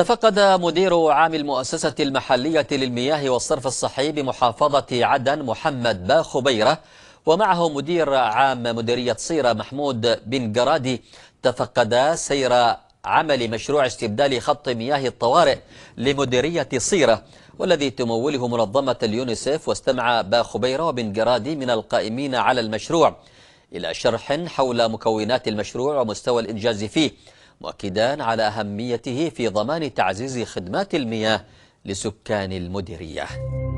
تفقد مدير عام المؤسسة المحلية للمياه والصرف الصحي بمحافظة عدن محمد با خبيرة ومعه مدير عام مديرية صيرة محمود بن قرادي تفقدا سير عمل مشروع استبدال خط مياه الطوارئ لمديرية صيرة والذي تموله منظمة اليونيسف واستمع خبيرة وبن قرادي من القائمين على المشروع إلى شرح حول مكونات المشروع ومستوى الإنجاز فيه مؤكدان على أهميته في ضمان تعزيز خدمات المياه لسكان المديريه